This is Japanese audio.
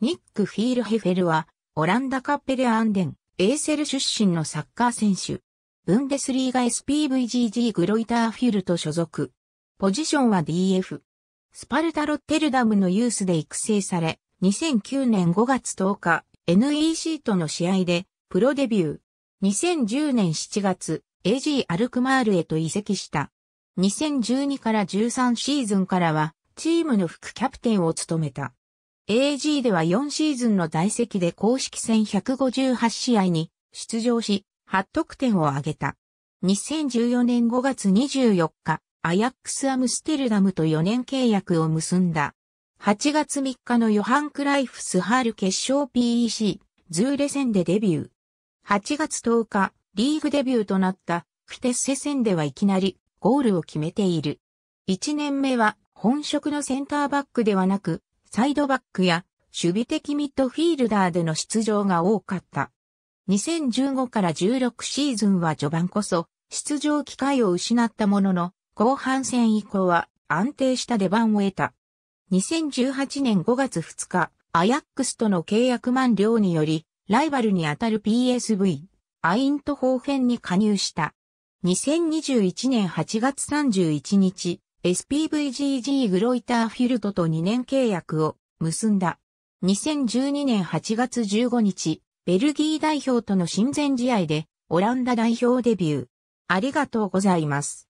ニック・フィールヘフェルは、オランダカッペレ・アンデン、エーセル出身のサッカー選手。ブンデスリーガ SPVGG グロイターフィルと所属。ポジションは DF。スパルタ・ロッテルダムのユースで育成され、2009年5月10日、NEC との試合で、プロデビュー。2010年7月、AG アルクマールへと移籍した。2012から13シーズンからは、チームの副キャプテンを務めた。AG では4シーズンの在籍で公式戦158試合に出場し、8得点を挙げた。2014年5月24日、アヤックスアムステルダムと4年契約を結んだ。8月3日のヨハン・クライフス・ハール決勝 PEC、ズーレ戦でデビュー。8月10日、リーグデビューとなったクテッセ戦ではいきなりゴールを決めている。1年目は本職のセンターバックではなく、サイドバックや守備的ミッドフィールダーでの出場が多かった。2015から16シーズンは序盤こそ出場機会を失ったものの、後半戦以降は安定した出番を得た。2018年5月2日、アヤックスとの契約満了により、ライバルにあたる PSV、アイント方編に加入した。2021年8月31日、SPVGG グロイターフィルドと2年契約を結んだ。2012年8月15日、ベルギー代表との親善試合でオランダ代表デビュー。ありがとうございます。